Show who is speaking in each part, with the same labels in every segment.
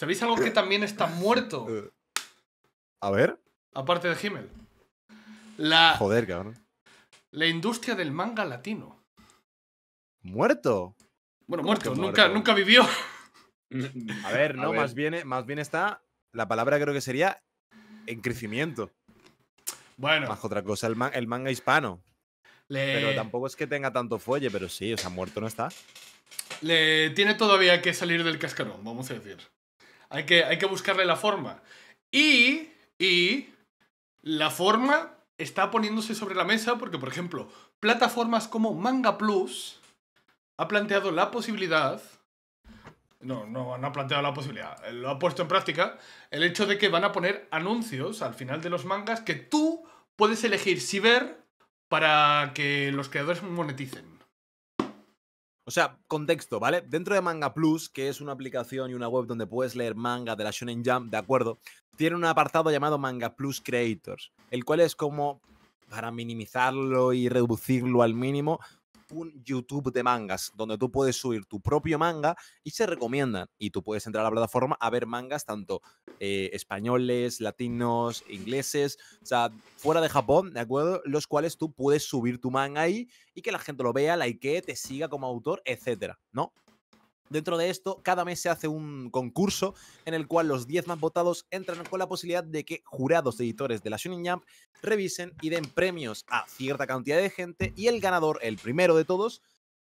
Speaker 1: ¿Sabéis algo que también está muerto? Eh, a ver. Aparte de Himmel. La, Joder, cabrón. La industria del manga latino.
Speaker 2: ¿Muerto? Bueno, muerto. Nunca, nunca vivió. Mm, a ver, no, Más, bien, eh, más bien está. La palabra creo que sería en crecimiento. Bueno. Más otra cosa, el, manga hispano. Pero tampoco es que tenga tanto fuelle, pero sí, o sea, muerto no está.
Speaker 1: Le tiene todavía que salir del cascarón, vamos a decir. Hay que, hay que buscarle la forma. Y, y la forma está poniéndose sobre la mesa porque, por ejemplo, plataformas como Manga Plus ha planteado la posibilidad no, no, no, ha planteado la posibilidad. Eh, lo ha puesto en práctica el hecho de que van a poner anuncios al final de los mangas que tú puedes elegir si ver para que los creadores moneticen.
Speaker 2: O sea, contexto, ¿vale? Dentro de Manga Plus, que es una aplicación y una web donde puedes leer manga de la Shonen Jump, de acuerdo, tiene un apartado llamado Manga Plus Creators, el cual es como para minimizarlo y reducirlo al mínimo, un YouTube de mangas, donde tú puedes subir tu propio manga y se recomiendan. Y tú puedes entrar a la plataforma a ver mangas tanto eh, españoles, latinos, ingleses, o sea, fuera de Japón, ¿de acuerdo? Los cuales tú puedes subir tu manga ahí y que la gente lo vea, like, te siga como autor, etcétera, ¿no? Dentro de esto, cada mes se hace un concurso en el cual los 10 más votados entran con la posibilidad de que jurados editores de la Shonen Jump revisen y den premios a cierta cantidad de gente y el ganador, el primero de todos,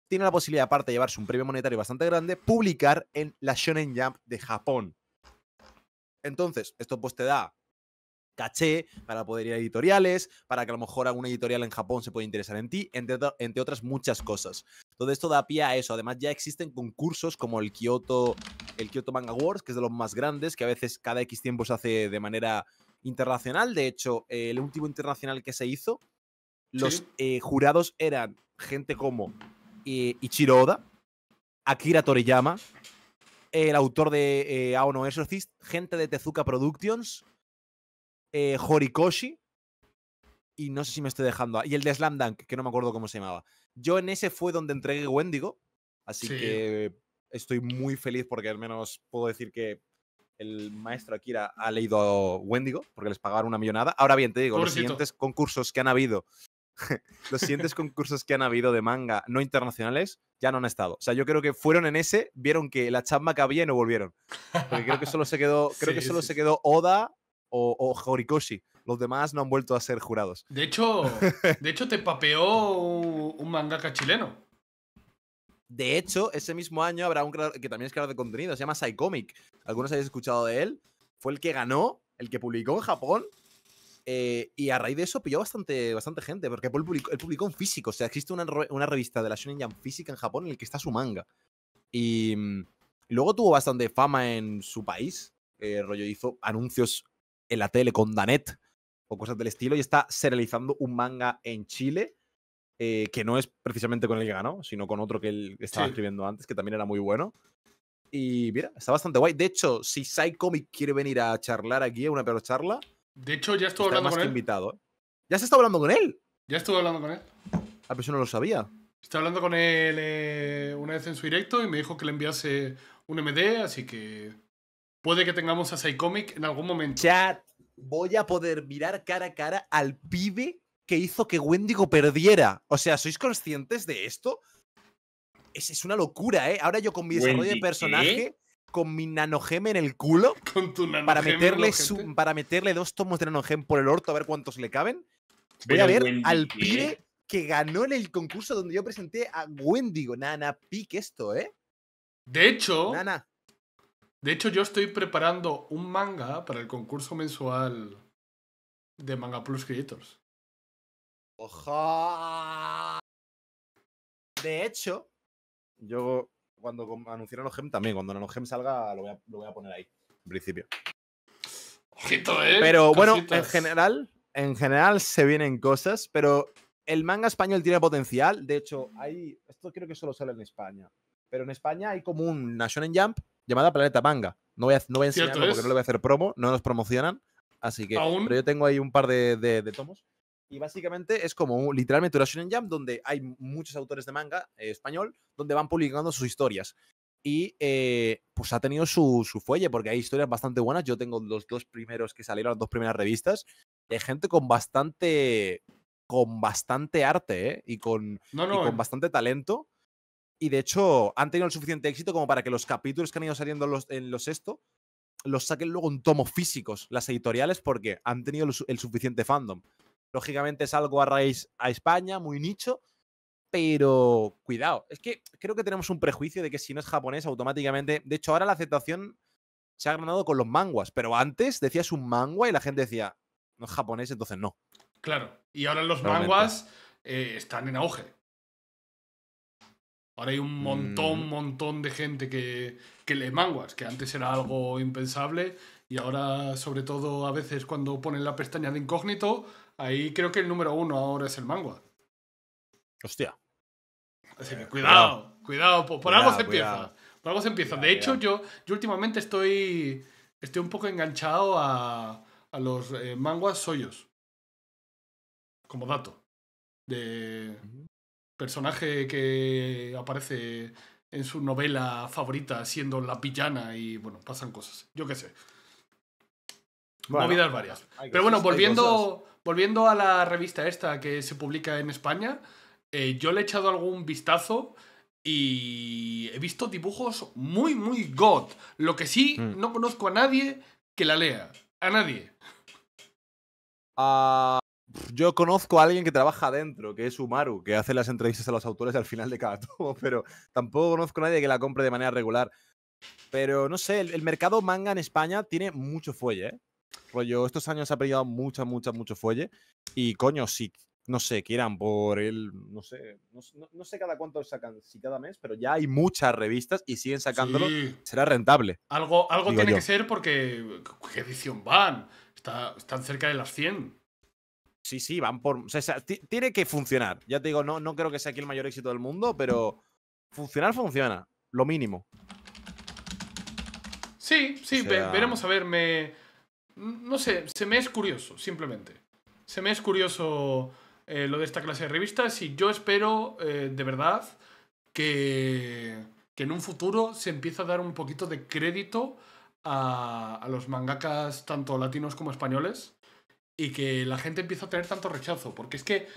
Speaker 2: tiene la posibilidad, aparte de llevarse un premio monetario bastante grande, publicar en la Shonen Jump de Japón. Entonces, esto pues te da caché, para poder ir a editoriales, para que a lo mejor alguna editorial en Japón se pueda interesar en ti, entre, otras muchas cosas. Entonces esto da pie a eso. Además ya existen concursos como el Kyoto, el Kyoto Manga Awards, que es de los más grandes, que a veces cada X tiempo se hace de manera internacional. De hecho, el último internacional que se hizo, los eh, jurados eran gente como eh, Ichiro Oda, Akira Toriyama, el autor de eh, Aono Exorcist, gente de Tezuka Productions, eh, Horikoshi. Y no sé si me estoy dejando. Y el de Slam Dunk, que no me acuerdo cómo se llamaba. Yo en ese fue donde entregué Wendigo. Así que estoy muy feliz porque al menos puedo decir que el maestro Akira ha leído Wendigo porque les pagaron una millonada. Ahora bien, te digo, los siguientes concursos que han habido, los siguientes concursos que han habido de manga no internacionales ya no han estado. O sea, yo creo que fueron en ese, vieron que la chamba cabía había y no volvieron. Porque creo que solo se quedó, creo que solo se quedó Oda o, Horikoshi. Los demás no han vuelto a ser jurados. De hecho, de hecho te papeó un mangaka chileno. De hecho, ese mismo año habrá un creador, que también es creador de contenido, se llama Comic. Algunos habéis escuchado de él. Fue el que ganó, el que publicó en Japón. Eh, y a raíz de eso pilló bastante, bastante gente, porque él publicó, en físico. O sea, existe una, revista de la Shonen Jump física en Japón en la que está su manga. Y, mm, luego tuvo bastante fama en su país. Eh, rollo hizo anuncios en la tele con Danet o cosas del estilo y está serializando un manga en Chile eh, que no es precisamente con el que ganó, sino con otro que él estaba escribiendo antes, que también era muy bueno. Y mira, está bastante guay. De hecho, si Psycomic quiere venir a charlar aquí a una peor charla,
Speaker 1: de hecho ya estuve hablando con él.
Speaker 2: invitado. Ya se está hablando con él.
Speaker 1: Ya estuve hablando con él.
Speaker 2: A ver no lo sabía.
Speaker 1: está hablando con él una vez en su directo y me dijo que le enviase un MD, así que puede que tengamos a Psycomic en algún momento. Chat, voy a poder
Speaker 2: mirar cara a cara al pibe que hizo que Wendigo perdiera. O sea, ¿sois conscientes de esto? Es, es una locura, ¿eh? Ahora yo con mi desarrollo de personaje, con mi nanogem en el culo, ¿Con para, meterle para meterle dos tomos de nanogem por el orto a ver cuántos le caben, voy a ver al pibe que ganó en el concurso donde yo presenté a Wendigo. Nana, pique esto, ¿eh?
Speaker 1: De hecho, Nana. De hecho, yo estoy preparando un manga para el concurso mensual de Manga Plus Creators.
Speaker 2: ¡Ojo! De hecho, yo cuando anunciaron los también, cuando los GEM salga, lo voy, a, poner ahí, en principio. Ojito, ¿eh? Pero bueno, en general, en general se vienen cosas, pero el manga español tiene potencial. De hecho, hay. Esto creo que solo sale en España. Pero en España hay como un National Jump llamada Planeta Manga. No voy a, no voy a enseñarlo porque no le voy a hacer promo, no nos promocionan. Así que, pero yo tengo ahí un par de, de, tomos. Y básicamente es como literalmente una en Jam donde hay muchos autores de manga eh, español donde van publicando sus historias. Y eh, pues ha tenido su, su, fuelle, porque hay historias bastante buenas. Yo tengo los dos primeros que salieron, las dos primeras revistas, Hay gente con bastante. con bastante arte, eh, Y con, y con bastante talento y de hecho, han tenido el suficiente éxito como para que los capítulos que han ido saliendo en los sexto los saquen luego en tomos físicos las editoriales porque han tenido el, suficiente fandom. Lógicamente es algo a raíz a España, muy nicho, pero cuidado. Es que creo que tenemos un prejuicio de que si no es japonés, automáticamente. De hecho, ahora la aceptación se ha ganado con los manguas, pero antes decías un mangua y la gente decía, no es japonés, entonces no.
Speaker 1: Claro, y ahora los manguas eh, están en auge. Ahora hay un montón, mm. montón de gente que, que lee manguas, que antes era algo impensable y ahora, sobre todo, a veces cuando ponen la pestaña de incógnito, ahí creo que el número uno ahora es el mangua. Hostia. Así que cuidado, cuidado, por, algo se empieza. Por algo se empieza. de hecho, yo, yo últimamente estoy, estoy un poco enganchado a, a los eh, manguas soyos. Como dato. De, mm personaje que aparece en su novela favorita siendo la pillana y bueno, pasan cosas. Yo qué sé. Movidas varias. Pero bueno, volviendo, volviendo a la revista esta que se publica en España, eh, yo le he echado algún vistazo y he visto dibujos muy, muy god. Lo que sí, mm. no conozco a nadie que la lea. A nadie.
Speaker 2: Ah, yo conozco a alguien que trabaja dentro, que es Umaru, que hace las entrevistas a los autores al final de cada tomo, pero tampoco conozco a nadie que la compre de manera regular. Pero no sé, el, mercado manga en España tiene mucho fuelle, ¿eh? Rollo, estos años ha perdido mucha, mucha, mucho fuelle. Y coño, si, no sé, quieran por el, no sé, no, sé cada cuánto sacan, si cada mes, pero ya hay muchas revistas y siguen sacándolo, será rentable.
Speaker 1: Algo, algo tiene que
Speaker 2: ser porque, ¿qué edición van? Está, están cerca de las 100 sí, sí, van por. O sea, tiene que funcionar. Ya te digo, no, no creo que sea aquí el mayor éxito del mundo, pero funcionar funciona. Lo mínimo.
Speaker 1: Sí, sí, veremos a ver. Me. No sé, se me es curioso, simplemente. Se me es curioso eh, lo de esta clase de revistas y yo espero, eh, de verdad, que, en un futuro se empiece a dar un poquito de crédito a, a los mangakas, tanto latinos como españoles, y que la gente empieza a tener tanto rechazo, porque es que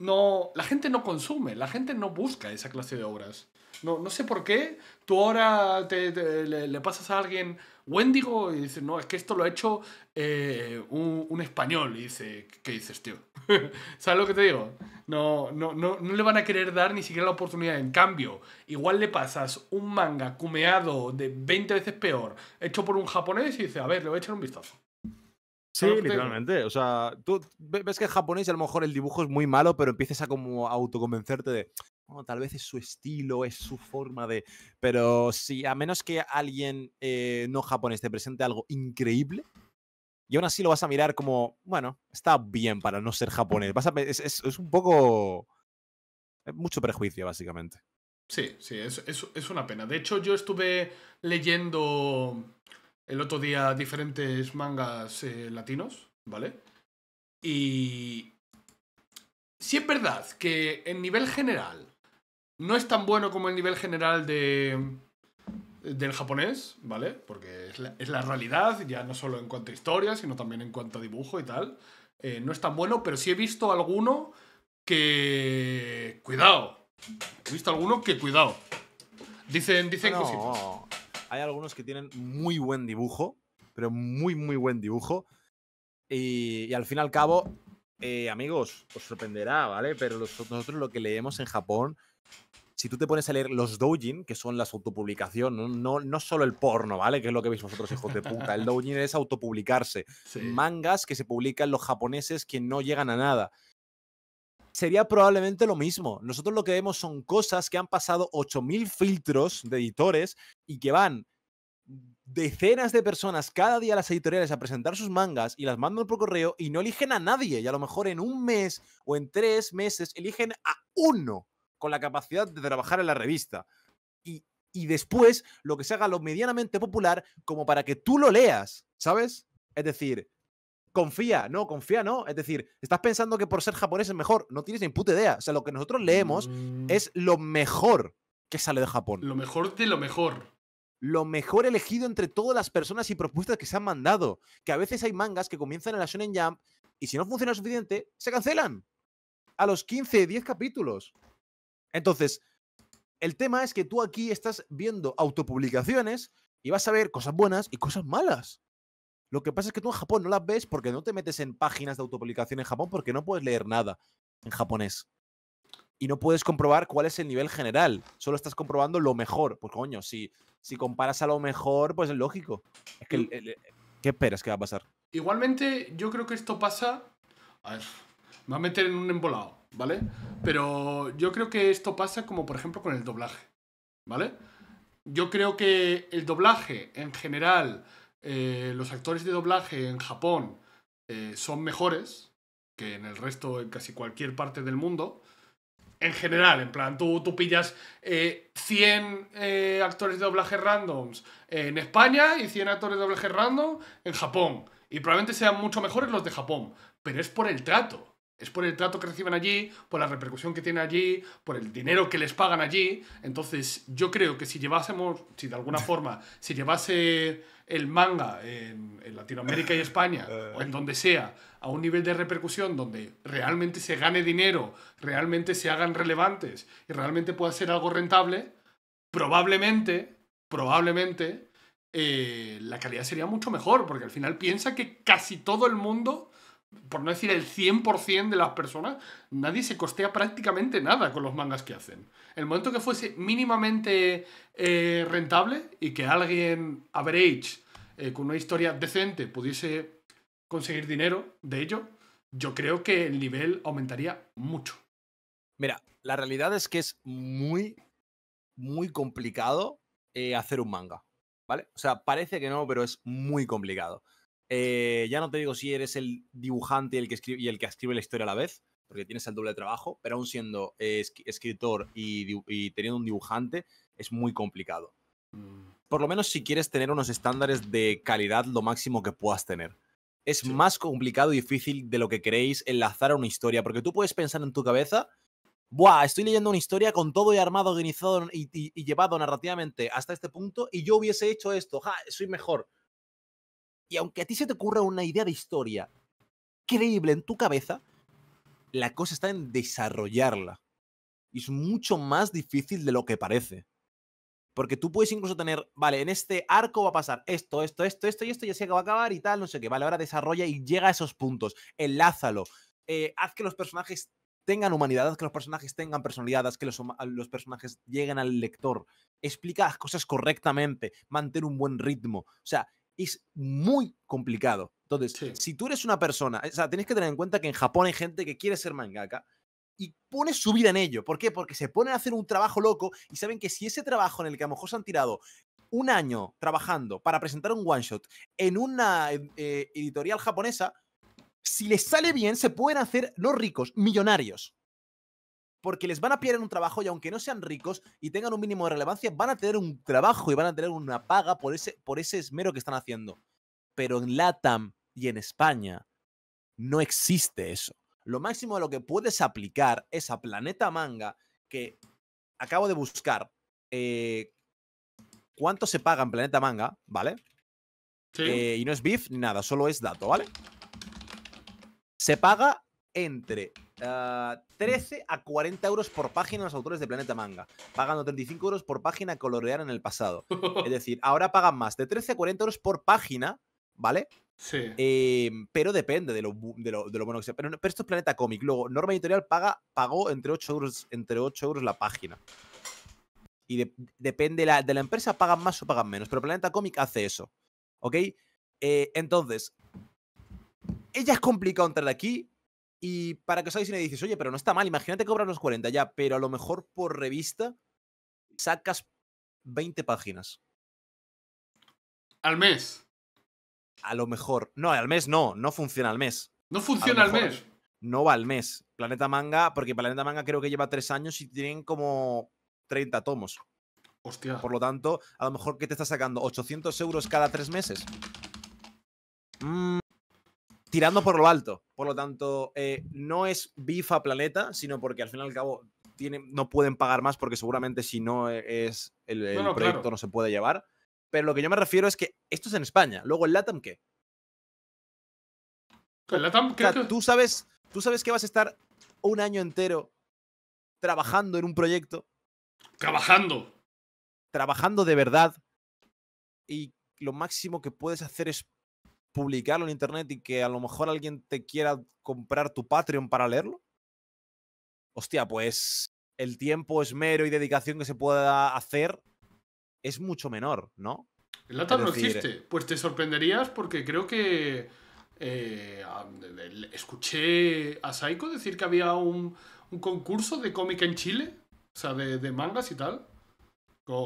Speaker 1: no, la gente no consume, la gente no busca esa clase de obras. No, no sé por qué tú ahora le, pasas a alguien Wendigo y dices, no, es que esto lo ha hecho eh, un, español. Y dice, ¿qué dices, tío? ¿Sabes lo que te digo? No, no, no, no le van a querer dar ni siquiera la oportunidad. En cambio, igual le pasas un manga cumeado de 20 veces peor, hecho por un japonés y dice, a ver, le voy a echar un vistazo. Sí, literalmente.
Speaker 2: O sea, tú ves que en japonés a lo mejor el dibujo es muy malo, pero empiezas a como autoconvencerte de, Bueno, oh, tal vez es su estilo, es su forma de... Pero si a menos que alguien eh, no japonés te presente algo increíble, y aún así lo vas a mirar como, bueno, está bien para no ser japonés. es, un poco... Eh, mucho prejuicio, básicamente.
Speaker 1: Sí, sí, es, es una pena. De hecho, yo estuve leyendo el otro día diferentes mangas eh, latinos, ¿vale? Y... Si es verdad que en nivel general no es tan bueno como el nivel general de del japonés, ¿vale? Porque es la, realidad, ya no solo en cuanto a historia, sino también en cuanto a dibujo y tal. Eh, no es tan bueno, pero sí he visto alguno que... Cuidado. He visto alguno que cuidado.
Speaker 2: Dicen, dicen hay algunos que tienen muy buen dibujo, pero muy, muy buen dibujo. Y, al fin y al cabo, eh, amigos, os sorprenderá, ¿vale? Pero nosotros lo que leemos en Japón, si tú te pones a leer los doujin, que son las autopublicaciones, no, no, no solo el porno, ¿vale? Que es lo que veis vosotros, hijos de puta. El doujin es autopublicarse. Mangas que se publican los japoneses que no llegan a nada sería probablemente lo mismo. Nosotros lo que vemos son cosas que han pasado 8.000 filtros de editores y que van decenas de personas cada día a las editoriales a presentar sus mangas y las mandan por correo y no eligen a nadie. Y a lo mejor en un mes o en tres meses eligen a uno con la capacidad de trabajar en la revista. Y, y después lo que se haga lo medianamente popular como para que tú lo leas, ¿sabes? Es decir, confía, no, confía, no. Es decir, estás pensando que por ser japonés es mejor. No tienes ni puta idea. O sea, lo que nosotros leemos mm. es lo mejor que sale de Japón. Lo mejor de lo mejor. Lo mejor elegido entre todas las personas y propuestas que se han mandado. Que a veces hay mangas que comienzan en la Shonen Jump y si no funciona suficiente, se cancelan. A los 15, 10 capítulos. Entonces, el tema es que tú aquí estás viendo autopublicaciones y vas a ver cosas buenas y cosas malas. Lo que pasa es que tú en Japón no las ves porque no te metes en páginas de autopublicación en Japón porque no puedes leer nada en japonés. Y no puedes comprobar cuál es el nivel general. Solo estás comprobando lo mejor. Pues coño, si, si comparas a lo mejor, pues es lógico. Eh, ¿Qué esperas que va a pasar?
Speaker 1: Igualmente, yo creo que esto pasa. A ver, me va a meter en un embolado, ¿vale? Pero yo creo que esto pasa como, por ejemplo, con el doblaje, ¿vale? Yo creo que el doblaje en general eh, los actores de doblaje en Japón eh, son mejores que en el resto, en casi cualquier parte del mundo. En general, en plan, tú, pillas 100 eh, actores de doblaje randoms en España y 100 actores de doblaje random en Japón. Y probablemente sean mucho mejores los de Japón, pero es por el trato. Es por el trato que reciben allí, por la repercusión que tiene allí, por el dinero que les pagan allí. Entonces, yo creo que si llevásemos, si de alguna forma, si llevase el manga en, Latinoamérica y España, eh. o en donde sea, a un nivel de repercusión donde realmente se gane dinero, realmente se hagan relevantes y realmente pueda ser algo rentable, probablemente, probablemente, eh, la calidad sería mucho mejor, porque al final piensa que casi todo el mundo por no decir el 100% de las personas, nadie se costea prácticamente nada con los mangas que hacen. El momento que fuese mínimamente eh, rentable y que alguien average, eh, con una historia decente, pudiese conseguir dinero de ello, yo creo
Speaker 2: que el nivel aumentaría mucho. Mira, la realidad es que es muy, muy complicado eh, hacer un manga. ¿Vale? O sea, parece que no, pero es muy complicado. Eh, ya no te digo si eres el dibujante y el, que escribe, y el que escribe la historia a la vez, porque tienes el doble trabajo, pero aún siendo eh, escritor y, teniendo un dibujante, es muy complicado. Mm. Por lo menos si quieres tener unos estándares de calidad lo máximo que puedas tener. Es más complicado y difícil de lo que queréis enlazar a una historia, porque tú puedes pensar en tu cabeza, Buah, estoy leyendo una historia con todo y armado, organizado y, llevado narrativamente hasta este punto y yo hubiese hecho esto, soy mejor. Y aunque a ti se te ocurra una idea de historia creíble en tu cabeza, la cosa está en desarrollarla. Y es mucho más difícil de lo que parece. Porque tú puedes incluso tener, vale, en este arco va a pasar esto, esto, esto, esto y esto, ya sé que va a acabar y tal, no sé qué. Vale, ahora desarrolla y llega a esos puntos. Enlázalo. Eh, haz que los personajes tengan humanidad, haz que los personajes tengan personalidad, haz que los, los personajes lleguen al lector. Explica las cosas correctamente, mantén un buen ritmo. O sea, es muy complicado. Entonces, si tú eres una persona, o sea, tienes que tener en cuenta que en Japón hay gente que quiere ser mangaka y pone su vida en ello. ¿Por qué? Porque se ponen a hacer un trabajo loco y saben que si ese trabajo en el que a lo mejor se han tirado un año trabajando para presentar un one shot en una eh, editorial japonesa, si les sale bien, se pueden hacer los ricos, millonarios porque les van a pillar en un trabajo y aunque no sean ricos y tengan un mínimo de relevancia, van a tener un trabajo y van a tener una paga por ese, por ese esmero que están haciendo. Pero en LATAM y en España no existe eso. Lo máximo de lo que puedes aplicar es a Planeta Manga, que acabo de buscar eh, cuánto se paga en Planeta Manga, ¿vale? Eh, y no es BIF ni nada, solo es dato, ¿vale? Se paga entre 13 ah, a 40 euros por página los autores de Planeta Manga, pagando 35 euros por página a colorear en el pasado. es decir, ahora pagan más de 13 a 40 euros por página, ¿vale? Sí. Em, pero depende de lo, de, lo, bueno que sea. Pero, esto es Planeta Comic. Luego, Norma Editorial paga, pagó entre 8 euros, entre la página. Y depende de la empresa, pagan más o pagan menos. Pero Planeta Comic hace eso. ¿Ok? Eh, entonces, ella es complicado entrar aquí y para que os hagáis una dices, oye, pero no está mal, imagínate cobrar los 40 ya, pero a lo mejor por revista sacas 20 páginas. ¿Al mes? A lo mejor. No, al mes no, no funciona al mes. No funciona al mes. No va al mes. Planeta Manga, porque Planeta Manga creo que lleva tres años y tienen como 30 tomos. Hostia. Por lo tanto, a lo mejor que te está sacando 800 euros cada tres meses. Mmm tirando por lo alto. Por lo tanto, eh, no es bifa planeta, sino porque al fin y al cabo no pueden pagar más porque seguramente si no eh, es el, proyecto no se puede llevar. Pero lo que yo me refiero es que esto es en España. Luego, ¿el LATAM qué? ¿El LATAM qué? tú, sabes, tú sabes que vas a estar un año entero trabajando en un proyecto. Trabajando. Trabajando de verdad. Y lo máximo que puedes hacer es publicarlo en internet y que a lo mejor alguien te quiera comprar tu Patreon para leerlo? Hostia, pues el tiempo, esmero y dedicación que se pueda hacer es mucho menor, ¿no? El tarde no existe.
Speaker 1: Pues te sorprenderías porque creo que eh, escuché a Saiko decir que había un, concurso de cómica en Chile, o sea, de, mangas y tal.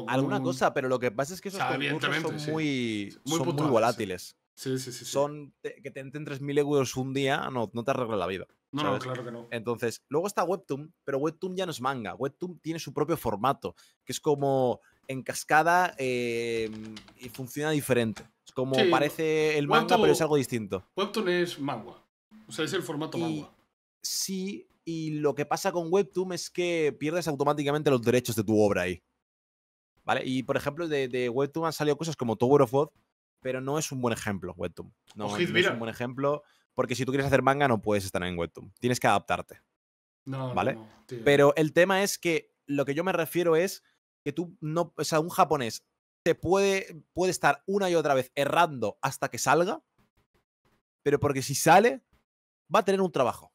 Speaker 2: Alguna cosa, pero lo que pasa es que esos concursos son muy, muy, volátiles. Sí, sí, sí. Son que te entren 3.000 euros un día, no, no te arregla la vida. No, claro que no. Entonces, luego está Webtoon, pero Webtoon ya no es manga. Webtoon tiene su propio formato, que es como en cascada eh, y funciona diferente. Es como parece el manga, pero es algo distinto.
Speaker 1: Webtoon es manga. O sea, es el formato manga.
Speaker 2: Sí, y lo que pasa con Webtoon es que pierdes automáticamente los derechos de tu obra ahí. ¿Vale? Y por ejemplo, de, de Webtoon han salido cosas como Tower of God, pero no es un buen ejemplo Wetum No, es un buen ejemplo porque si tú quieres hacer manga no puedes estar en Webtoon. Tienes que adaptarte. No, ¿vale? pero el tema es que lo que yo me refiero es que tú no, o sea, un japonés te puede, puede estar una y otra vez errando hasta que salga, pero porque si sale va a tener un trabajo.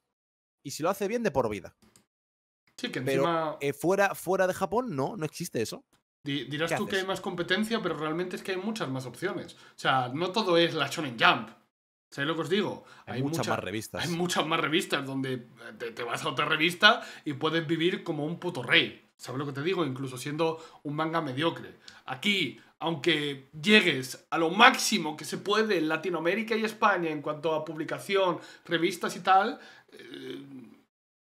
Speaker 2: Y si lo hace bien de por vida. Sí, que encima... Pero eh, fuera, fuera de Japón no, no existe eso.
Speaker 1: Dirás tú que hay más competencia, pero realmente es que hay muchas más opciones. O sea, no todo es la Shonen Jump. ¿Sabéis lo que os digo? Hay, muchas más revistas. Hay muchas más revistas donde te, vas a otra revista y puedes vivir como un puto rey. ¿Sabes lo que te digo? Incluso siendo un manga mediocre. Aquí, aunque llegues a lo máximo que se puede en Latinoamérica y España en cuanto a publicación, revistas y tal, eh,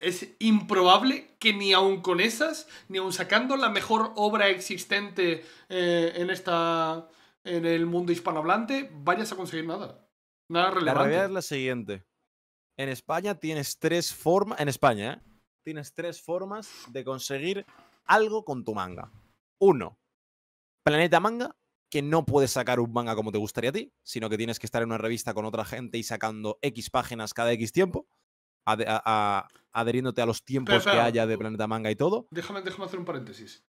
Speaker 1: es improbable que ni aun con esas, ni aun sacando la mejor obra existente eh, en esta en el mundo hispanohablante, vayas a conseguir nada.
Speaker 2: Nada relevante. La realidad es la siguiente. En España tienes tres formas. En España, ¿eh? Tienes tres formas de conseguir algo con tu manga. Uno, Planeta Manga, que no puedes sacar un manga como te gustaría a ti, sino que tienes que estar en una revista con otra gente y sacando X páginas cada X tiempo a, a, a los tiempos que haya de Planeta Manga y todo.
Speaker 1: Déjame, hacer un paréntesis.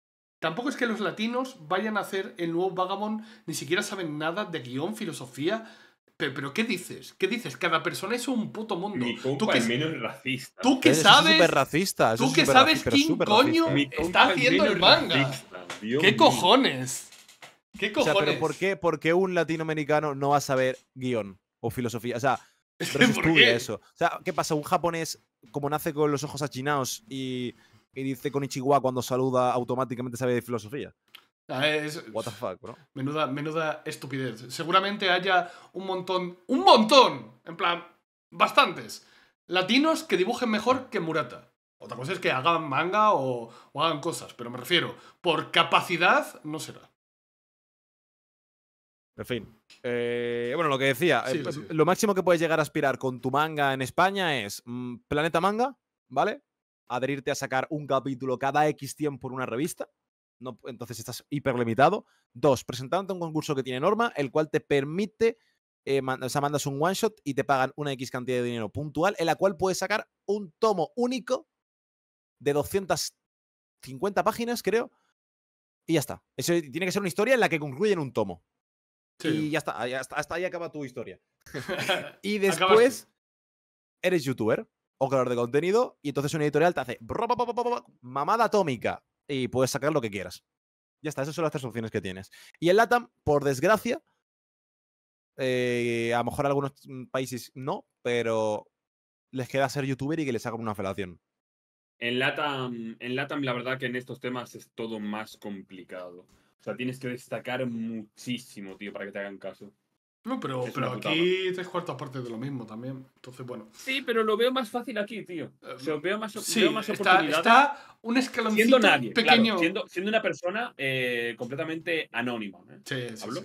Speaker 1: Tampoco es que los latinos vayan a hacer el nuevo Vagabond, ni siquiera saben nada de guión, filosofía. Pero, ¿qué dices? ¿Qué dices? Cada persona es un puto mundo. ¿Tú que,
Speaker 2: racista. ¿Tú que sabes? ¿Tú que sabes quién coño está haciendo el manga? ¿Qué cojones?
Speaker 1: ¿Qué cojones? pero ¿por
Speaker 2: qué, por qué un latinoamericano no va a saber guión o filosofía? O sea, es eso. O sea, ¿qué pasa? Un japonés, como nace con los ojos achinados y, y dice con Ichigua cuando saluda, automáticamente sabe de filosofía.
Speaker 1: Ah, What the fuck, bro. Menuda, menuda estupidez. Seguramente haya un montón, un montón, en plan, bastantes, latinos que dibujen mejor que Murata. Otra cosa es que hagan manga o, o hagan cosas, pero me refiero, por capacidad no será.
Speaker 2: En fin. Eh,
Speaker 3: bueno, lo que decía, eh,
Speaker 2: lo máximo que puedes llegar a aspirar con tu manga en España es mm, Planeta Manga, ¿vale? Adherirte a sacar un capítulo cada X tiempo por una revista. No, entonces estás hiperlimitado. Dos, presentándote un concurso que tiene norma, el cual te permite, eh, o sea, mandas un one shot y te pagan una X cantidad de dinero puntual, en la cual puedes sacar un tomo único de 250 páginas, creo, y ya está. Eso tiene que ser una historia en la que concluyen un tomo. Y ya está, hasta ahí acaba tu historia. y después eres youtuber o creador de contenido y entonces una editorial te hace mamada atómica y puedes sacar lo que quieras. Ya está, esas son las tres opciones que tienes. Y en LATAM, por desgracia, eh, a lo mejor algunos países no, pero les queda ser youtuber y que les hagan una felación.
Speaker 3: En LATAM, en LATAM, la verdad que en estos temas es todo más complicado. O sea, tienes que destacar muchísimo, tío, para que te hagan caso. No, pero, aquí tres cuartas partes de lo mismo también. Entonces, bueno. Sí, pero lo veo más fácil aquí, tío. Se sea, eh, veo más, sí, está, un escaloncito nadie, pequeño. siendo, una persona eh, completamente anónima. ¿eh? Sí, sí,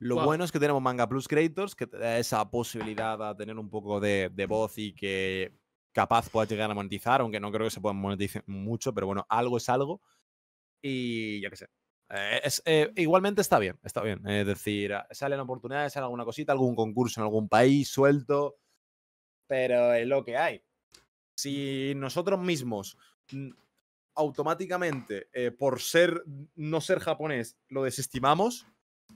Speaker 2: Lo bueno es que tenemos Manga Plus Creators, que te da esa posibilidad a tener un poco de, voz y que capaz puedas llegar a monetizar, aunque no creo que se pueda monetizar mucho, pero bueno, algo es algo. Y ya que sé. Eh, eh, igualmente está bien, está bien. Es decir, ah, salen oportunidades, sale alguna cosita, algún concurso en algún país suelto, pero es lo que hay. Si nosotros mismos mm, automáticamente, eh, por ser no ser japonés, lo desestimamos,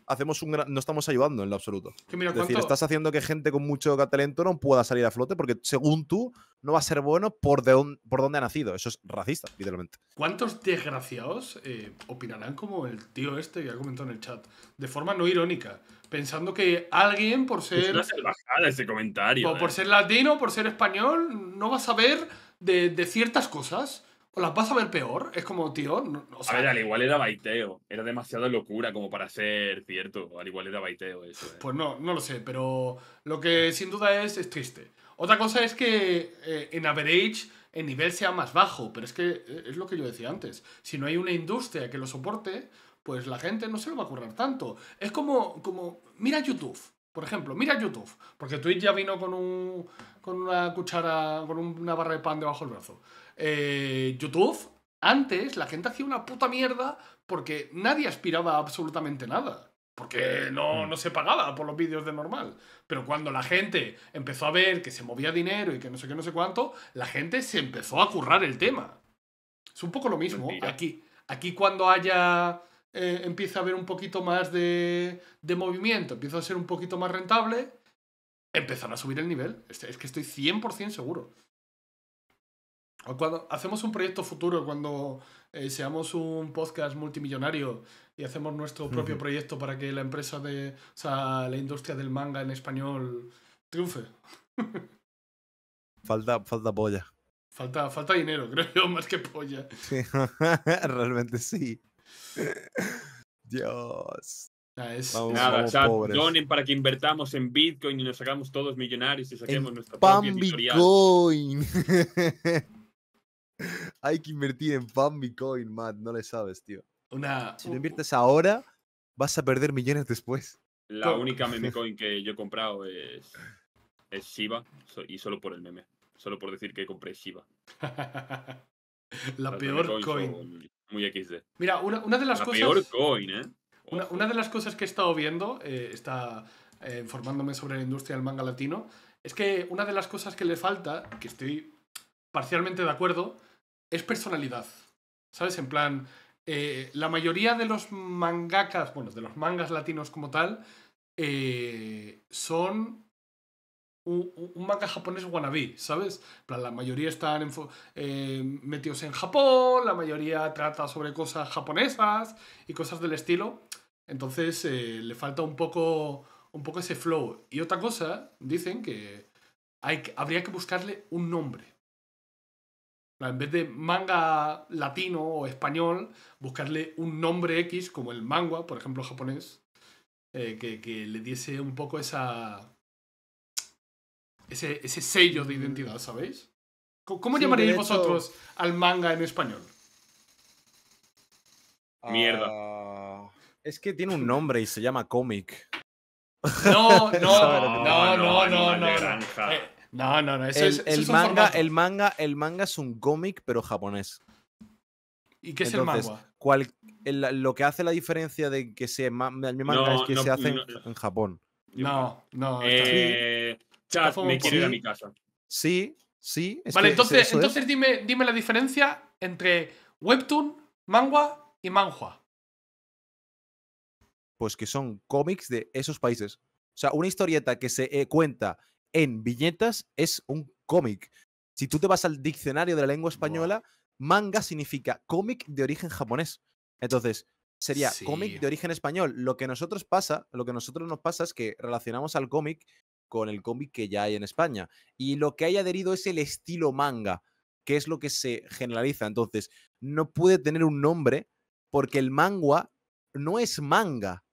Speaker 2: hacemos un no estamos ayudando en lo absoluto. es decir, estás haciendo que gente con mucho talento no pueda salir a flote porque según tú no va a ser bueno por, de por donde ha nacido. Eso es racista, literalmente.
Speaker 1: ¿Cuántos desgraciados eh, opinarán como el tío este que ha comentado en el chat? De forma no irónica, pensando que alguien por ser... Es
Speaker 3: salvajada ese comentario. Por, eh. por ser
Speaker 1: latino, por ser español, no va a saber de, de ciertas cosas. ¿O las vas a ver peor. Es como, tío.
Speaker 3: o sea, a ver, al igual era baiteo. Era demasiada locura como para ser cierto. Al igual era baiteo eso. ¿eh?
Speaker 1: Pues no, no lo sé, pero lo que sin duda es, es triste. Otra cosa es que eh, en average el nivel sea más bajo, pero es que eh, es lo que yo decía antes. Si no hay una industria que lo soporte, pues la gente no se lo va a currar tanto. Es como, como mira YouTube. Por ejemplo, mira YouTube, porque Twitch ya vino con, un, con una cuchara, con una barra de pan debajo del brazo. Eh, YouTube, antes la gente hacía una puta mierda porque nadie aspiraba absolutamente nada. Porque no, mm. no se pagaba por los vídeos de normal. Pero cuando la gente empezó a ver que se movía dinero y que no sé qué, no sé cuánto, la gente se empezó a currar el tema. Es un poco lo mismo. Aquí, aquí cuando haya. Eh, empieza a haber un poquito más de, movimiento, empieza a ser un poquito más rentable, empezará a subir el nivel. Es, es que estoy 100% seguro cuando hacemos un proyecto futuro, cuando eh, seamos un podcast multimillonario y hacemos nuestro propio proyecto para que la empresa de, sea, la industria del manga en español triunfe.
Speaker 2: falta, falta polla.
Speaker 1: Falta, falta dinero, creo yo, más que polla.
Speaker 2: realmente sí. Dios. vamos, Nada, vamos,
Speaker 3: para que invertamos en Bitcoin y nos hagamos todos millonarios y saquemos en nuestra propia
Speaker 2: Bitcoin. Hay que invertir en fan Matt. No le sabes, tío. Una, si lo inviertes ahora, vas a perder millones después. La única meme
Speaker 3: coin que yo he comprado es, es Shiba y solo por el meme. Solo por decir que compré Shiba.
Speaker 1: la peor coin.
Speaker 3: Muy XD. Mira, una, de las la cosas. peor coin, ¿eh?
Speaker 1: Una, de las cosas que he estado viendo, eh, está eh, informándome sobre la industria del manga latino, es que una de las cosas que le falta, que estoy parcialmente de acuerdo, es personalidad. ¿Sabes? En plan, eh, la mayoría de los mangakas, bueno, de los mangas latinos como tal, eh, son un, manga japonés wannabe, ¿sabes? Plan, la mayoría están eh, metidos en Japón, la mayoría trata sobre cosas japonesas y cosas del estilo. Entonces le falta un poco, un poco ese flow. Y otra cosa, dicen que hay, habría que buscarle un nombre en vez de manga latino o español, buscarle un nombre X, como el manga, por ejemplo, japonés, eh, que, le diese un poco esa. ese, sello de mm. identidad, ¿sabéis? ¿Cómo llamaríais vosotros al manga en español?
Speaker 2: Ah, Mierda. es que tiene un nombre y se llama cómic. No,
Speaker 3: no, no, no, no,
Speaker 2: no, no, no. el, es, el, manga, el, manga, el manga es un cómic, pero japonés. ¿Y qué es el manga? lo que hace la diferencia de que se el manga es que se hace en, Japón. No, no. Eh, Chat, me quiero ir a mi casa. Sí, sí. vale, entonces, ¿eh? entonces
Speaker 1: dime, dime la diferencia entre webtoon, manga y manhua.
Speaker 2: Pues que son cómics de esos países. O sea, una historieta que se eh, cuenta en viñetas es un cómic. Si tú te vas al diccionario de la lengua española, manga significa cómic de origen japonés. Entonces, sería cómic de origen español. Lo que nosotros pasa, lo que nosotros nos pasa es que relacionamos al cómic con el cómic que ya hay en España. Y lo que hay adherido es el estilo manga, que es lo que se generaliza. Entonces, no puede tener un nombre porque el manga no es manga.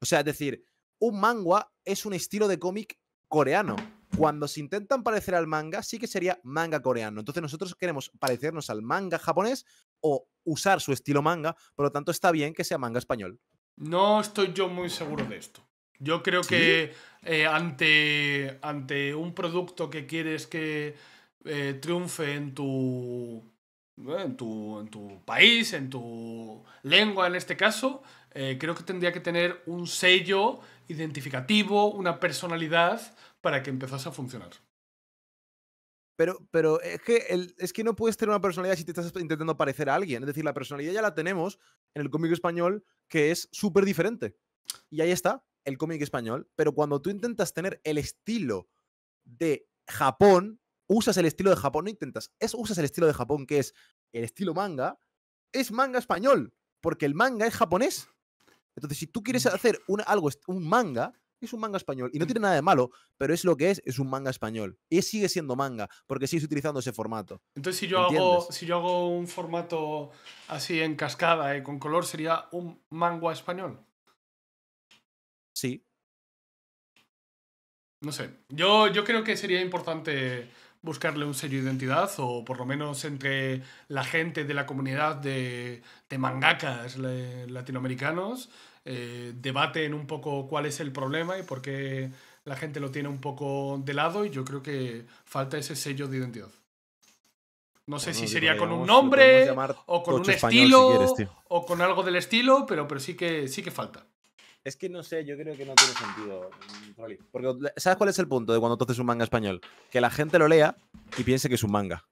Speaker 2: O sea, es decir, un manga es un estilo de cómic coreano cuando se intentan parecer al manga, sí que sería manga coreano. Entonces nosotros queremos parecernos al manga japonés o usar su estilo manga, por lo tanto está bien que sea manga español.
Speaker 1: No estoy yo muy seguro de esto. Yo creo que eh, ante, ante un producto que quieres que eh, triunfe en tu, en tu, en tu país, en tu lengua en este caso, eh, creo que tendría que tener un sello identificativo, una personalidad para que empezase a funcionar.
Speaker 2: Pero, pero es, que es que no puedes tener una personalidad si te estás intentando parecer a alguien. Es decir, la personalidad ya la tenemos en el cómic español, que es súper diferente. Y ahí está, el cómic español. Pero cuando tú intentas tener el estilo de Japón, usas el estilo de Japón, no intentas, usas el estilo de Japón, que es el estilo manga, es manga español, porque el manga es japonés. Entonces, si tú quieres mm. hacer algo, un manga, es un manga español. Y no mm. tiene nada de malo, pero es lo que es, es un manga español. Y sigue siendo manga, porque sigues utilizando ese formato.
Speaker 1: Entonces, si yo, hago, si yo hago un formato así en cascada y con color, sería un manga español. Sí. No sé. Yo, yo creo que sería importante buscarle un sello de identidad o por lo menos entre la gente de la comunidad de, de mangakas latinoamericanos eh, debaten un poco cuál es el problema y por qué la gente lo tiene un poco de lado y yo creo que falta ese sello de identidad. No sé si sería con un nombre o con un estilo o con algo del estilo, pero, pero sí, que, sí que falta. Es
Speaker 2: que no sé, yo creo que no tiene sentido. Porque ¿sabes cuál es el punto de cuando tú haces un manga español? Que la gente lo lea y piense que es un manga.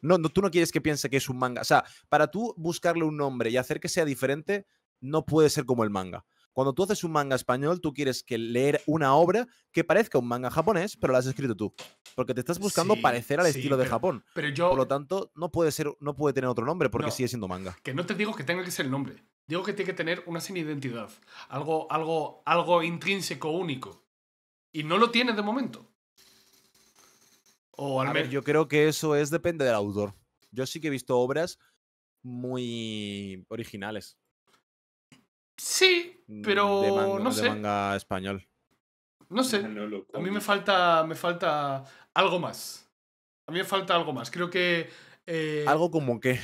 Speaker 2: No, no, tú no quieres que piense que es un manga. O sea, para tú buscarle un nombre y hacer que sea diferente, no puede ser como el manga. Cuando tú haces un manga español, tú quieres que leer una obra que parezca un manga japonés, pero la has escrito tú. Porque te estás buscando parecer al estilo de Japón. Pero yo, Por lo tanto, no puede, ser, no puede tener otro nombre porque sigue siendo manga. Que
Speaker 1: no te digo que tenga que ser el nombre. Digo que tiene que tener una sin identidad. Algo, algo, algo intrínseco único. Y no lo tiene de momento.
Speaker 2: O al Yo creo que eso es depende del autor. Yo sí que he visto obras muy originales.
Speaker 1: Sí,
Speaker 2: mm, pero no sé. De manga español.
Speaker 1: No sé. A mí me falta, me falta algo más. A mí me falta algo más. Creo que. Eh,
Speaker 2: ¿Algo como qué?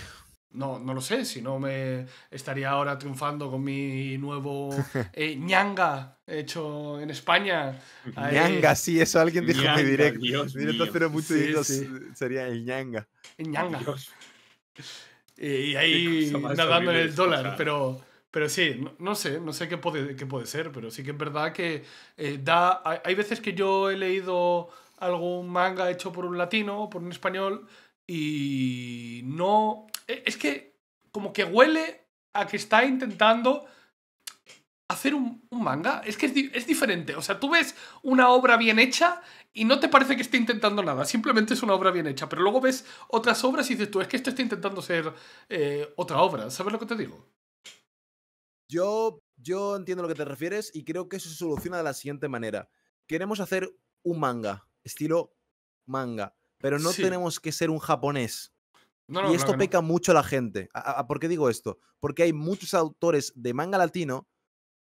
Speaker 1: No, no lo sé, si no me estaría ahora triunfando con mi nuevo eh, ñanga hecho en España. ñanga, sí, eso alguien dijo en mi directo. Dios mi directo mío. mucho sí.
Speaker 2: sería el ñanga. El ñanga.
Speaker 1: Y ahí nadando en el dólar, pero pero sí, no, sé, no sé qué puede, puede ser, pero sí que es verdad que eh, da. Hay, veces que yo he leído algún manga hecho por un latino o por un español y no. E, es que como que huele a que está intentando hacer un, manga. Es que es, es diferente. O sea, tú ves una obra bien hecha y no te parece que esté intentando nada, simplemente es una obra bien hecha. Pero luego ves otras obras y dices tú, es que esto está intentando ser eh, otra obra. ¿Sabes lo
Speaker 2: que te digo? Yo, yo entiendo a lo que te refieres y creo que eso se soluciona de la siguiente manera. Queremos hacer un manga, estilo manga, pero no tenemos que ser un japonés. y esto peca mucho a la gente. por qué digo esto? Porque hay muchos autores de manga latino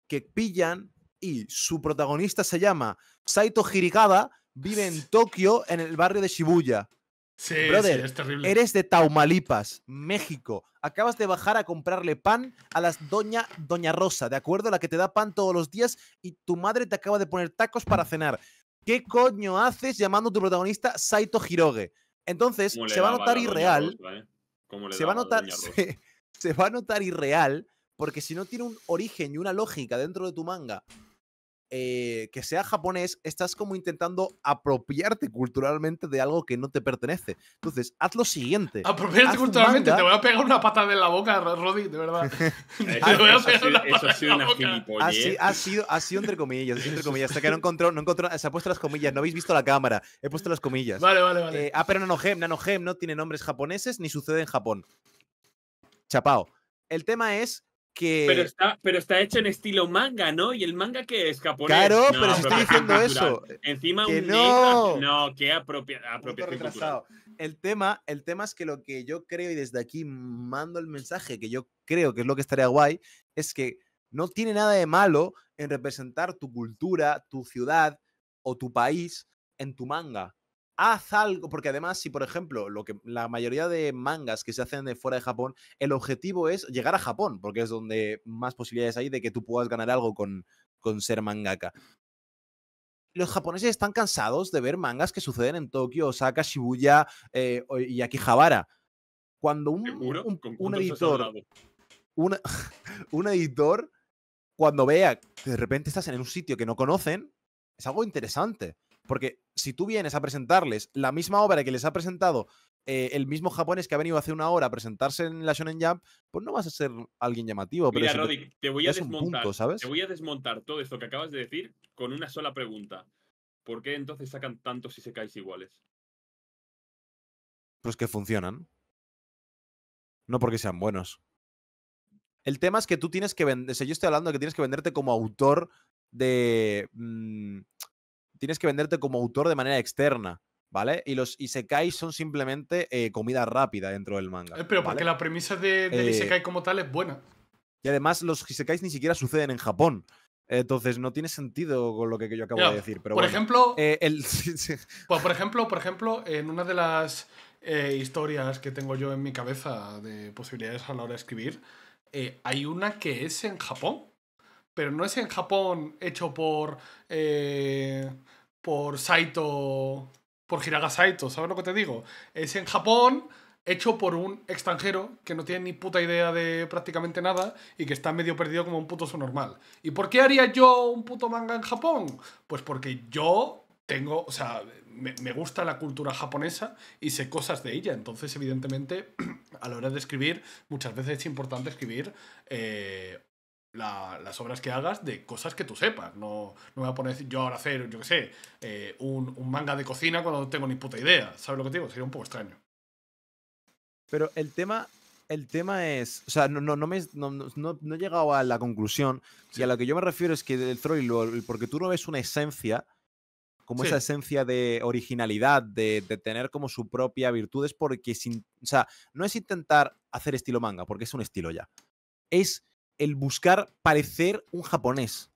Speaker 2: que pillan y su protagonista se llama Saito Hirikada, vive en Tokio, en el barrio de Shibuya eres de Taumalipas, México. Acabas de bajar a comprarle pan a las doña Doña Rosa, ¿de acuerdo? La que te da pan todos los días y tu madre te acaba de poner tacos para cenar. ¿Qué coño haces llamando a tu protagonista Saito Hiroge? Entonces, se va a notar irreal. Eh?
Speaker 3: se va a notar
Speaker 2: se va a notar irreal porque si no tiene un origen y una lógica dentro de tu manga eh, que sea japonés, estás como intentando apropiarte culturalmente de algo que no te pertenece. Entonces, haz lo siguiente. Apropiarte culturalmente, te voy
Speaker 1: a pegar una pata en la boca, Roddy, de verdad. te
Speaker 2: ha sido, la Ha, sido, entre comillas, comillas. que no no encontró, se ha puesto las comillas, no habéis visto la cámara, he puesto las comillas. Vale, vale, eh, ah, pero Nanohem, Nanohem no tiene nombres japoneses ni sucede en Japón. Chapao. El tema es pero está,
Speaker 3: pero está hecho en estilo manga, ¿no? Y el manga que es japonés. Claro, pero si estoy diciendo eso. Encima un no. no,
Speaker 2: que El tema, el tema es que lo que yo creo, y desde aquí mando el mensaje, que yo creo que es lo que estaría guay, es que no tiene nada de malo en representar tu cultura, tu ciudad o tu país en tu manga haz algo, porque además, si por ejemplo, lo que la mayoría de mangas que se hacen de fuera de Japón, el objetivo es llegar a Japón, porque es donde más posibilidades hay de que tú puedas ganar algo con, con ser mangaka. Los japoneses están cansados de ver mangas que suceden en Tokio, Osaka, Shibuya eh, y Akihabara. Cuando un, un, editor, un editor, cuando vea que de repente estás en un sitio que no conocen, es algo interesante. Porque si tú vienes a presentarles la misma obra que les ha presentado eh, el mismo japonés que ha venido hace una hora a presentarse en la Shonen Jump, pues no vas a ser alguien llamativo. pero te, voy a desmontar,
Speaker 3: todo esto que acabas de decir con una sola pregunta. ¿Por qué entonces sacan tantos se caes iguales?
Speaker 2: Pues que funcionan. No porque sean buenos. El tema es que tú tienes que vender. yo estoy hablando de que tienes que venderte como autor de. Mm, tienes que venderte como autor de manera externa. ¿Vale? Y los Isekai son simplemente eh, comida rápida dentro del manga. Eh, pero porque la
Speaker 1: premisa de, del eh, Isekai como tal es
Speaker 2: buena. Y además, los Isekais ni siquiera suceden en Japón. Entonces no tiene sentido con lo que yo acabo de decir. por ejemplo,
Speaker 1: pues, por ejemplo, por ejemplo, en una de las historias que tengo yo en mi cabeza de posibilidades a la hora de escribir, hay una que es en Japón pero no es en Japón hecho por. Eh, por Saito. por Hiraga Saito, ¿sabes lo que te digo? Es en Japón hecho por un extranjero que no tiene ni puta idea de prácticamente nada y que está medio perdido como un puto su normal. ¿Y por qué haría yo un puto manga en Japón? Pues porque yo tengo, o sea, me, gusta la cultura japonesa y sé cosas de ella. Entonces, evidentemente, a la hora de escribir, muchas veces es importante escribir eh, las obras que hagas de cosas que tú sepas. No, me voy a poner yo ahora a hacer, yo qué sé, eh, un, manga de cocina cuando no tengo ni puta idea. ¿Sabes lo que digo? Sería un poco extraño.
Speaker 2: Pero el tema, el tema es, o sea, no, no, no, he llegado a la conclusión y a lo que yo me refiero es que el troll porque tú no ves una esencia, como esa esencia de originalidad, de, de, tener como su propia virtud, es porque, sin, o sea, no es intentar hacer estilo manga, porque es un estilo ya. Es el buscar parecer un japonés.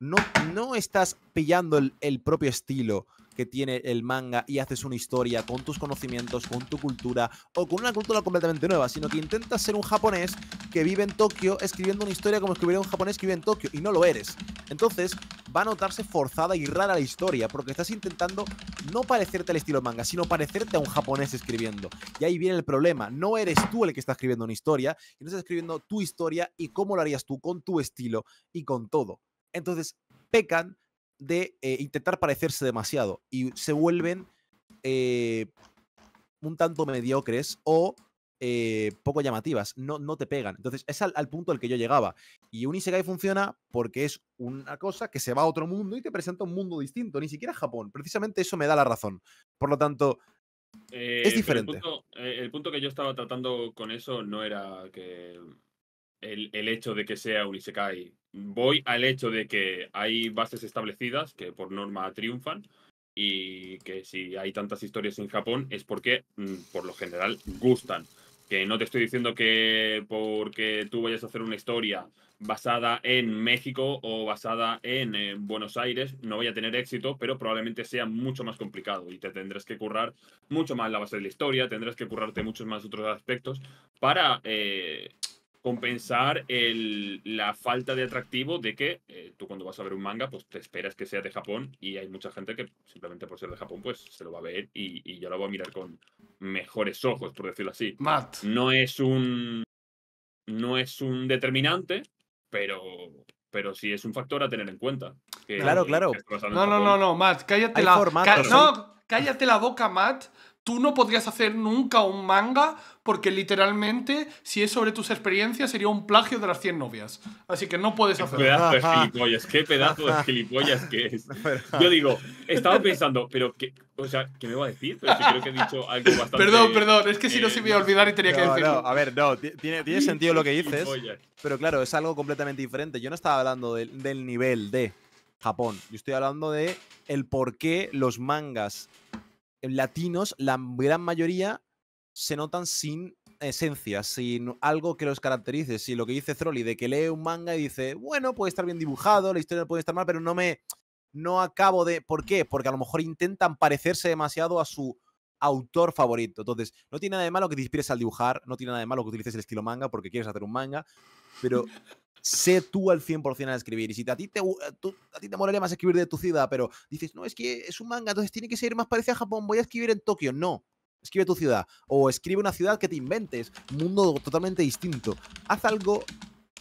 Speaker 2: No, no estás pillando el, el propio estilo, que tiene el manga y haces una historia con tus conocimientos, con tu cultura o con una cultura completamente nueva, sino que intentas ser un japonés que vive en Tokio escribiendo una historia como escribiría un japonés que vive en Tokio y no lo eres. Entonces va a notarse forzada y rara la historia porque estás intentando no parecerte al estilo manga, sino parecerte a un japonés escribiendo. Y ahí viene el problema, no eres tú el que está escribiendo una historia, y no estás escribiendo tu historia y cómo lo harías tú con tu estilo y con todo. Entonces pecan de eh, intentar parecerse demasiado y se vuelven eh, un tanto mediocres o eh, poco llamativas, no, no te pegan. Entonces es al, punto al que yo llegaba. Y un Isekai funciona porque es una cosa que se va a otro mundo y te presenta un mundo distinto, ni siquiera Japón. Precisamente eso me da la razón. Por lo tanto,
Speaker 3: es diferente. El punto, que yo estaba tratando con eso no era que el, el, hecho de que sea un Isekai voy al hecho de que hay bases establecidas que por norma triunfan y que si hay tantas historias en Japón es porque mm, por lo general gustan. Que no te estoy diciendo que porque tú vayas a hacer una historia basada en México o basada en eh, Buenos Aires no vaya a tener éxito, pero probablemente sea mucho más complicado y te tendrás que currar mucho más la base de la historia, tendrás que currarte muchos más otros aspectos para eh, compensar el, la falta de atractivo de que eh, tú cuando vas a ver un manga, pues te esperas que sea de Japón y hay mucha gente que simplemente por ser de Japón, pues se lo va a ver y, yo yo lo voy a mirar con mejores ojos, por decirlo así. Matt. No es un. No es un determinante, pero. Pero sí es un factor a tener en cuenta. claro, claro. No, no, no,
Speaker 1: no, Matt, cállate la. no, cállate la boca, Matt Tú no podrías hacer nunca un manga porque literalmente, si es sobre tus experiencias, sería un plagio de las 100 novias. Así que no puedes hacerlo. Qué pedazo de gilipollas, qué pedazo de gilipollas
Speaker 3: que es. Yo digo, estaba pensando, pero qué, me va a decir? creo que he dicho algo bastante... Perdón, perdón, es que si no se me iba a eh, olvidar y tenía que decirlo. a ver, no, tiene, sentido lo que dices,
Speaker 2: pero claro, es algo completamente diferente. Yo no estaba hablando del nivel de... Japón. Yo estoy hablando de el por qué los mangas latinos, la gran mayoría, se notan sin esencia, sin algo que los caracterice. Si lo que dice Trolli de que lee un manga y dice, bueno, puede estar bien dibujado, la historia puede estar mal, pero no me. No acabo de. ¿Por qué? Porque a lo mejor intentan parecerse demasiado a su autor favorito. Entonces, no tiene nada de malo que te inspires al dibujar, no tiene nada de malo que utilices el estilo manga porque quieres hacer un manga, pero sé tú al 100% a escribir. Y si a ti te, a ti te molaría más escribir de tu ciudad, pero dices, no, es que es un manga, entonces tiene que ser más parecido a Japón, voy a escribir en Tokio. No, escribe tu ciudad. O escribe una ciudad que te inventes, mundo totalmente distinto. Haz algo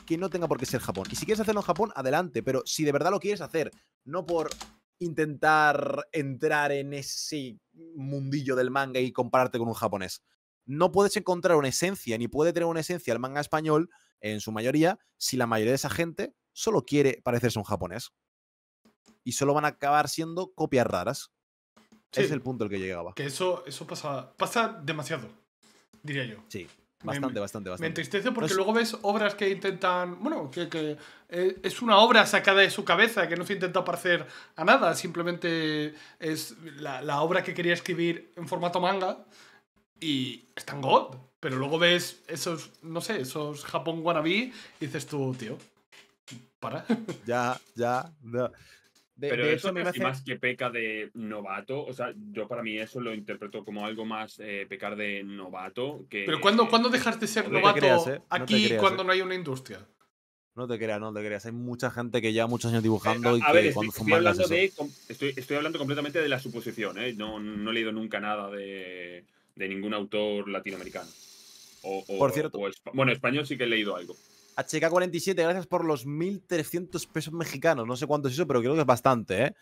Speaker 2: que no tenga por qué ser Japón. Y si quieres hacerlo en Japón, adelante, pero si de verdad lo quieres hacer, no por intentar entrar en ese mundillo del manga y compararte con un japonés no puedes encontrar una esencia, ni puede tener una esencia el manga español, en su mayoría, si la mayoría de esa gente solo quiere parecerse a un japonés. Y solo van a acabar siendo copias raras. ese es el punto al que llegaba. Que eso, eso
Speaker 1: pasa, pasa demasiado,
Speaker 2: diría yo. Sí. Bastante, bastante, bastante. Me entristece porque pues luego
Speaker 1: ves obras que intentan. Bueno, que, eh, es una obra sacada de su cabeza, que no se intenta parecer a nada, simplemente es la, la obra que quería escribir en formato manga y están God. Pero luego ves esos, no sé, esos Japón wannabe y dices tú, tío,
Speaker 2: para. Ya, ya,
Speaker 3: pero eso me hace... más que peca de novato, o sea, yo para mí eso lo interpreto como algo más eh, pecar de novato que... Pero ¿cuándo, eh, dejas de ser novato eh, aquí cuando no hay una industria?
Speaker 2: No te creas, no te creas. Hay mucha gente que lleva muchos años dibujando y que estoy, estoy hablando
Speaker 3: estoy, hablando completamente de la suposición, no, he leído nunca nada de de ningún autor latinoamericano. O, por cierto. bueno, español sí que he leído
Speaker 2: algo. HK47, gracias por los 1.300 pesos mexicanos. No sé cuánto es eso, pero creo que es bastante, ¿eh?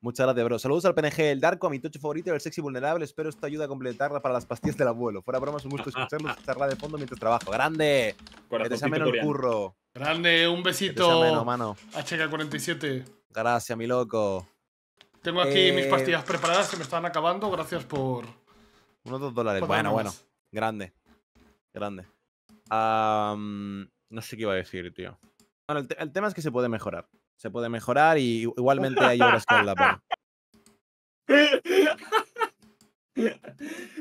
Speaker 2: Muchas gracias, bro. Saludos al PNG El Darko, a mi tocho favorito, el sexy vulnerable. Espero esta ayuda a completarla para las pastillas del abuelo. Fuera bromas, un gusto escucharlos, de fondo mientras trabajo. ¡Grande! que te el curro.
Speaker 1: Grande, un besito. HK47.
Speaker 2: Gracias, mi loco. Tengo aquí mis eh, pastillas
Speaker 1: preparadas que me están acabando. Gracias por,
Speaker 2: unos dos dólares. Pues bueno, bueno. Grande. Grande. no sé qué iba a decir, tío. Bueno, el, tema es que se puede mejorar. Se puede mejorar y igualmente hay horas con la pena.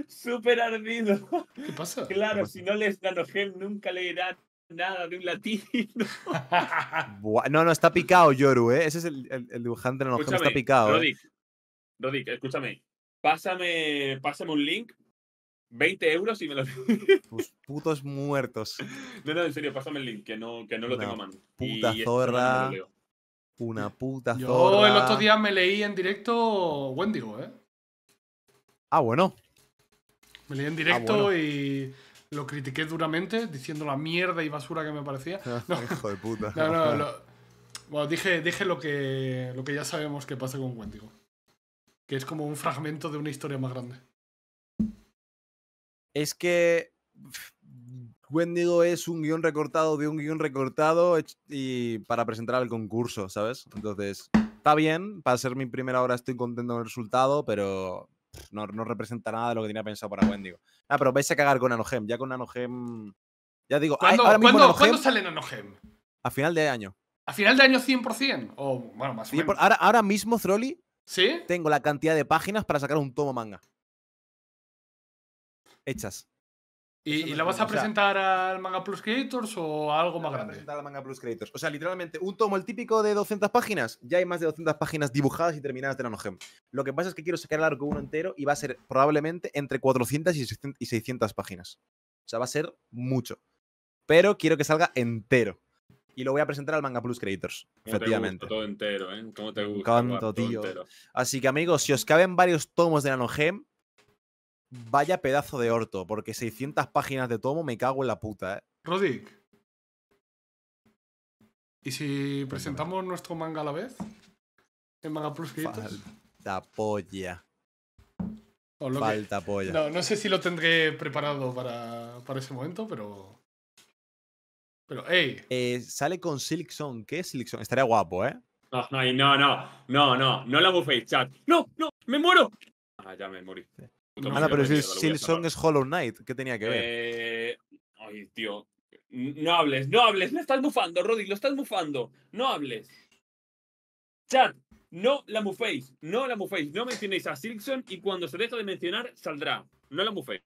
Speaker 3: Súper ardido. ¿Qué pasa? Claro, si no les dan gel, nunca le darán nada de un latino.
Speaker 2: no, no, está picado Yoru, ¿eh? Ese es el, el, el dibujante no está picado. Rodic,
Speaker 3: ¿eh? Rodic, escúchame. Pásame, pásame un link, 20 euros y me lo.
Speaker 2: Tus putos muertos.
Speaker 3: No, no, en serio, pásame el link, que no, que no lo tengo a mano. Puta zorra.
Speaker 2: una puta zorra. Yo en otro
Speaker 1: días me leí en directo Wendigo, ¿eh?
Speaker 2: Ah, bueno. Me leí en ah, directo
Speaker 1: y lo critiqué duramente, diciendo la mierda y basura que me parecía. Hijo de puta. No, no, bueno, dije, dije lo, que, lo que ya sabemos que pasa con Wendigo que es como un fragmento de una historia más grande.
Speaker 2: Es que Wendigo es un guión recortado de un guión recortado y para presentar al concurso, ¿sabes? Entonces, está bien, para ser mi primera hora estoy contento con el resultado, pero no, representa nada de lo que tenía pensado para Wendigo. Ah, pero vais a cagar con Anohem. ya con Anohem. Ya digo, ¿Cuándo, sale Anohem? A final de año. ¿A final de año 100%? O, bueno, más o Ahora, mismo, Trolly. ¿Sí? Tengo la cantidad de páginas para sacar un tomo manga. Hechas. ¿Y, la vas a presentar al Manga Plus Creators o a algo más grande? presentar al Manga Plus Creators. O sea, literalmente, un tomo, el típico de 200 páginas, ya hay más de 200 páginas dibujadas y terminadas de Nanogem. Lo que pasa es que quiero sacar el arco uno entero y va a ser probablemente entre 400 y 600 páginas. O sea, va a ser mucho. Pero quiero que salga entero y lo voy a presentar al Manga Plus Creators. efectivamente.
Speaker 3: todo entero, ¿eh? ¿Cómo te gusta? Canto, Entero.
Speaker 2: Así que, amigos, si os caben varios tomos de Nanogem, vaya pedazo de orto, porque 600 páginas de tomo me cago en la puta, ¿eh? Rodic. ¿Y si presentamos
Speaker 1: nuestro manga a la vez? ¿En Manga Plus Creators?
Speaker 2: Falta polla. Falta polla. No,
Speaker 1: no sé si lo tendré preparado para, para ese momento, pero.
Speaker 2: Eh, sale con Silkson, ¿Qué es Silk Estaría guapo, ¿eh? No, no, no,
Speaker 3: no, no, no, la buféis, chat. ¡No, no! ¡Me muero! Ah, ya me morí. Ah, no, pero si
Speaker 2: es Hollow Knight. ¿Qué tenía que ver?
Speaker 3: Eh, ay, tío. No hables, no hables. Me estás bufando, Roddy, lo estás bufando. No hables. Chat, no la muféis, no la muféis, no mencionéis a Silkson y cuando se deja de mencionar, saldrá. No la buféis.